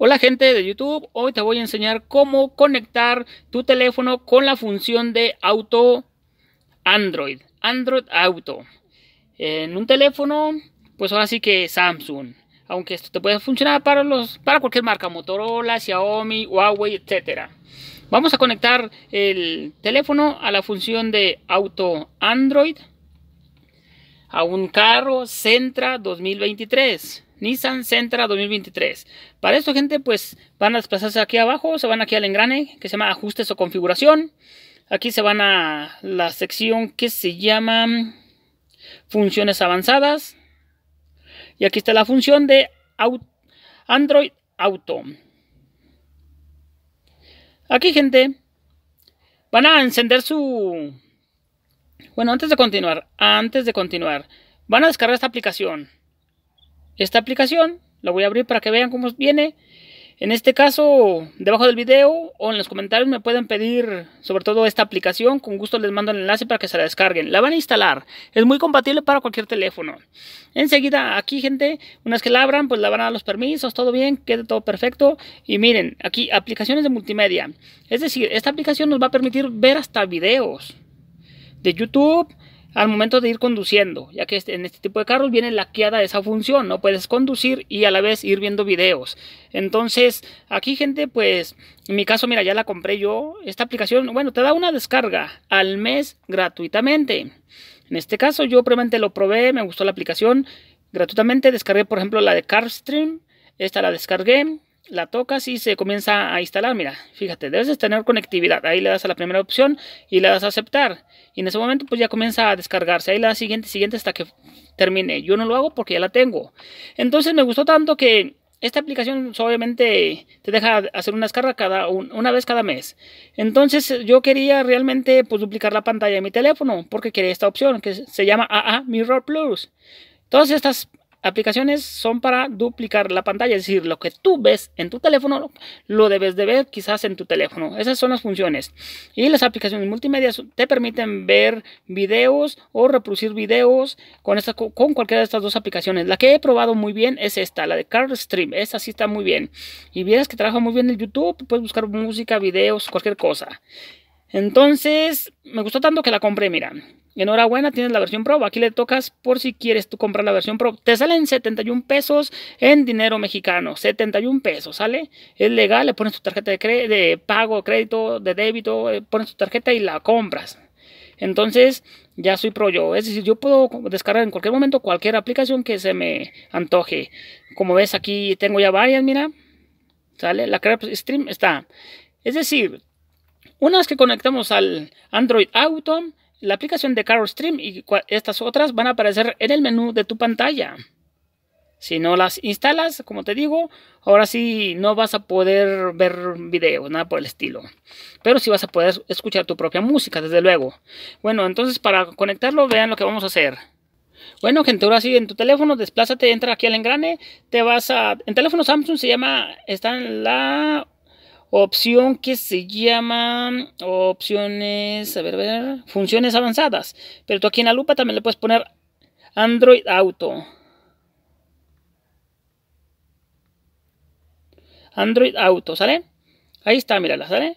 Hola gente de YouTube, hoy te voy a enseñar cómo conectar tu teléfono con la función de auto Android, Android Auto. En un teléfono, pues ahora sí que Samsung, aunque esto te puede funcionar para, los, para cualquier marca, Motorola, Xiaomi, Huawei, etc. Vamos a conectar el teléfono a la función de auto Android a un carro Centra 2023. Nissan Sentra 2023. Para esto, gente, pues van a desplazarse aquí abajo, se van aquí al engrane que se llama ajustes o configuración. Aquí se van a la sección que se llama funciones avanzadas. Y aquí está la función de Android Auto. Aquí, gente, van a encender su... Bueno, antes de continuar, antes de continuar, van a descargar esta aplicación esta aplicación. La voy a abrir para que vean cómo viene. En este caso, debajo del video o en los comentarios me pueden pedir sobre todo esta aplicación. Con gusto les mando el enlace para que se la descarguen. La van a instalar. Es muy compatible para cualquier teléfono. Enseguida aquí, gente, unas que la abran, pues la van a dar los permisos, todo bien, queda todo perfecto. Y miren, aquí aplicaciones de multimedia. Es decir, esta aplicación nos va a permitir ver hasta videos de YouTube, al momento de ir conduciendo, ya que este, en este tipo de carros viene laqueada esa función, no puedes conducir y a la vez ir viendo videos. Entonces, aquí gente, pues en mi caso, mira, ya la compré yo, esta aplicación, bueno, te da una descarga al mes gratuitamente. En este caso, yo previamente lo probé, me gustó la aplicación, gratuitamente descargué, por ejemplo, la de CarStream, esta la descargué, la tocas y se comienza a instalar. Mira, fíjate, debes tener conectividad. Ahí le das a la primera opción y le das a aceptar. Y en ese momento pues ya comienza a descargarse. Ahí la siguiente, siguiente hasta que termine. Yo no lo hago porque ya la tengo. Entonces me gustó tanto que esta aplicación obviamente te deja hacer una descarga cada una vez cada mes. Entonces yo quería realmente pues, duplicar la pantalla de mi teléfono porque quería esta opción que se llama AA Mirror Plus. Todas estas Aplicaciones son para duplicar la pantalla, es decir, lo que tú ves en tu teléfono lo debes de ver quizás en tu teléfono. Esas son las funciones. Y las aplicaciones multimedia te permiten ver videos o reproducir videos con, con cualquiera de estas dos aplicaciones. La que he probado muy bien es esta, la de Stream. Esta sí está muy bien. Y vieras que trabaja muy bien el YouTube, puedes buscar música, videos, cualquier cosa. Entonces, me gustó tanto que la compré, mira. Enhorabuena, tienes la versión Pro. Aquí le tocas por si quieres tú comprar la versión Pro. Te salen 71 pesos en dinero mexicano. 71 pesos, ¿sale? Es legal, le pones tu tarjeta de, de pago, crédito, de débito, eh, pones tu tarjeta y la compras. Entonces, ya soy pro yo. Es decir, yo puedo descargar en cualquier momento cualquier aplicación que se me antoje. Como ves, aquí tengo ya varias, mira. ¿Sale? La Crap Stream está. Es decir, una vez que conectamos al Android Auto, la aplicación de Carostream Stream y estas otras van a aparecer en el menú de tu pantalla. Si no las instalas, como te digo, ahora sí no vas a poder ver videos, nada por el estilo. Pero sí vas a poder escuchar tu propia música, desde luego. Bueno, entonces para conectarlo, vean lo que vamos a hacer. Bueno, gente, ahora sí, en tu teléfono, desplázate, entra aquí al engrane, te vas a... En teléfono Samsung se llama, está en la opción que se llama opciones, a ver, a ver, funciones avanzadas. Pero tú aquí en la lupa también le puedes poner Android Auto. Android Auto, ¿sale? Ahí está, mírala, ¿sale?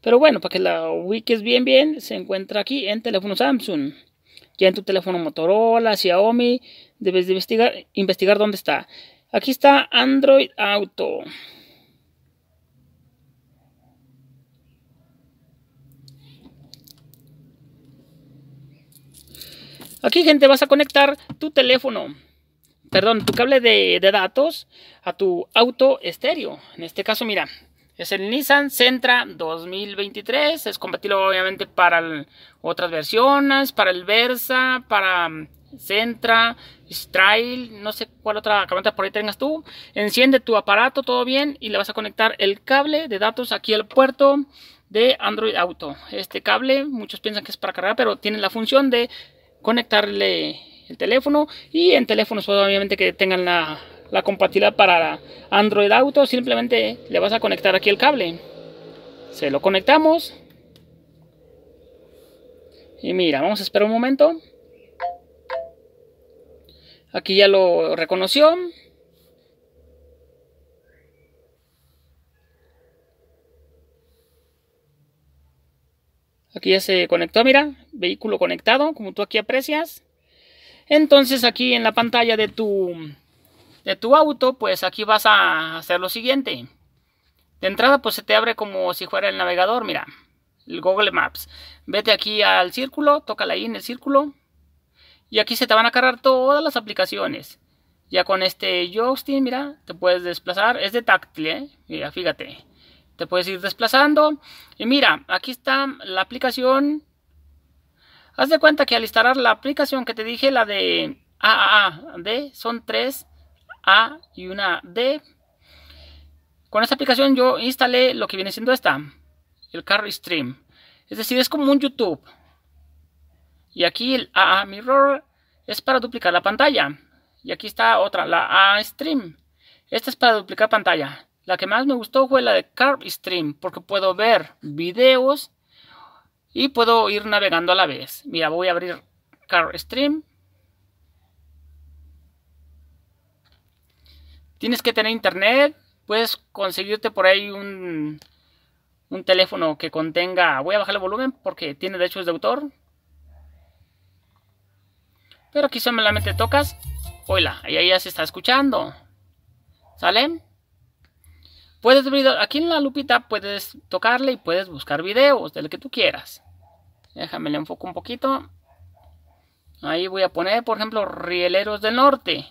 Pero bueno, para que la ubiques bien, bien, se encuentra aquí en teléfono Samsung. Ya en tu teléfono Motorola, Xiaomi, debes de investigar, investigar dónde está. Aquí está Android Auto. Aquí, gente, vas a conectar tu teléfono, perdón, tu cable de, datos a tu auto estéreo. En este caso, mira, es el Nissan Sentra 2023. Es compatible obviamente para otras versiones, para el Versa, para mm, Sentra, Strail, no sé cuál otra camioneta por ahí tengas tú. Enciende tu aparato, todo bien, y le vas a conectar el cable de datos aquí al puerto de Android Auto. Este cable, muchos piensan que es para cargar, pero tiene la función de conectarle el teléfono y en teléfonos obviamente que tengan la, la compatibilidad para Android Auto simplemente le vas a conectar aquí el cable se lo conectamos y mira vamos a esperar un momento aquí ya lo reconoció Aquí ya se conectó, mira, vehículo conectado, como tú aquí aprecias. Entonces aquí en la pantalla de tu, de tu auto, pues aquí vas a hacer lo siguiente. De entrada, pues se te abre como si fuera el navegador, mira, el Google Maps. Vete aquí al círculo, tócala ahí en el círculo. Y aquí se te van a cargar todas las aplicaciones. Ya con este Justin, mira, te puedes desplazar. Es de táctil, ¿eh? Mira, fíjate. Te puedes ir desplazando. Y mira, aquí está la aplicación. Haz de cuenta que al instalar la aplicación que te dije, la de de son tres A y una D. Con esta aplicación yo instalé lo que viene siendo esta, el carro Stream. Es decir, es como un YouTube. Y aquí el AA Mirror es para duplicar la pantalla. Y aquí está otra, la A Stream. Esta es para duplicar pantalla. La que más me gustó fue la de Car Stream, porque puedo ver videos y puedo ir navegando a la vez. Mira, voy a abrir Car Stream. Tienes que tener internet, puedes conseguirte por ahí un, un teléfono que contenga... Voy a bajar el volumen porque tiene derechos de autor. Pero aquí solamente tocas. Hola, ahí ya se está escuchando. ¿Sale? Puedes aquí en la lupita puedes tocarle y puedes buscar videos de lo que tú quieras. Déjame le enfoco un poquito. Ahí voy a poner, por ejemplo, rieleros del norte.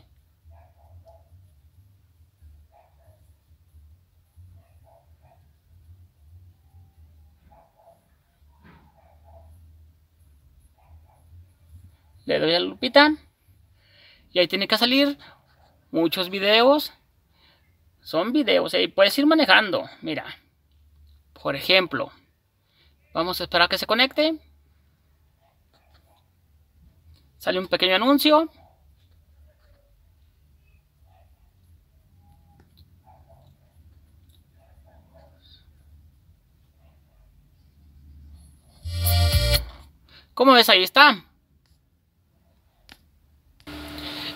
Le doy a la lupita. Y ahí tiene que salir muchos videos son videos, y puedes ir manejando. Mira, por ejemplo, vamos a esperar que se conecte. Sale un pequeño anuncio. Como ves, ahí está.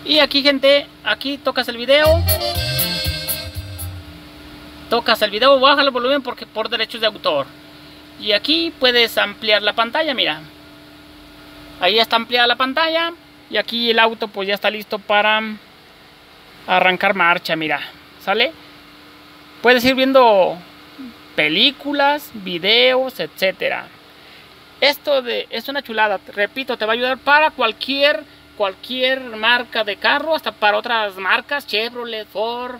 Y aquí, gente, aquí tocas el video tocas el video, baja el volumen porque por derechos de autor. Y aquí puedes ampliar la pantalla, mira. Ahí está ampliada la pantalla. Y aquí el auto pues ya está listo para arrancar marcha, mira. ¿Sale? Puedes ir viendo películas, videos, etcétera. Esto de, es una chulada, repito, te va a ayudar para cualquier, cualquier marca de carro, hasta para otras marcas, Chevrolet, Ford,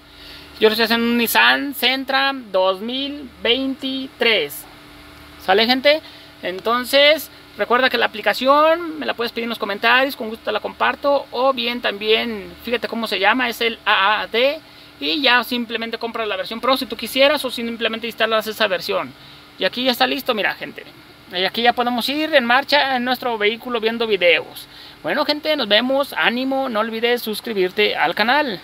yo lo estoy haciendo un Nissan Sentra 2023. ¿Sale, gente? Entonces, recuerda que la aplicación me la puedes pedir en los comentarios, con gusto te la comparto. O bien también, fíjate cómo se llama, es el AAD. Y ya simplemente compras la versión Pro si tú quisieras o simplemente instalas esa versión. Y aquí ya está listo, mira, gente. Y aquí ya podemos ir en marcha en nuestro vehículo viendo videos. Bueno, gente, nos vemos. Ánimo, no olvides suscribirte al canal.